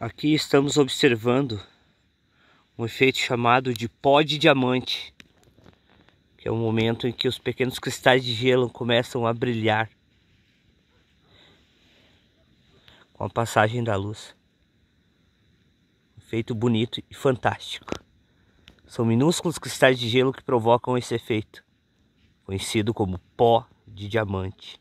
Aqui estamos observando um efeito chamado de pó de diamante, que é o momento em que os pequenos cristais de gelo começam a brilhar com a passagem da luz. Efeito bonito e fantástico. São minúsculos cristais de gelo que provocam esse efeito, conhecido como pó de diamante.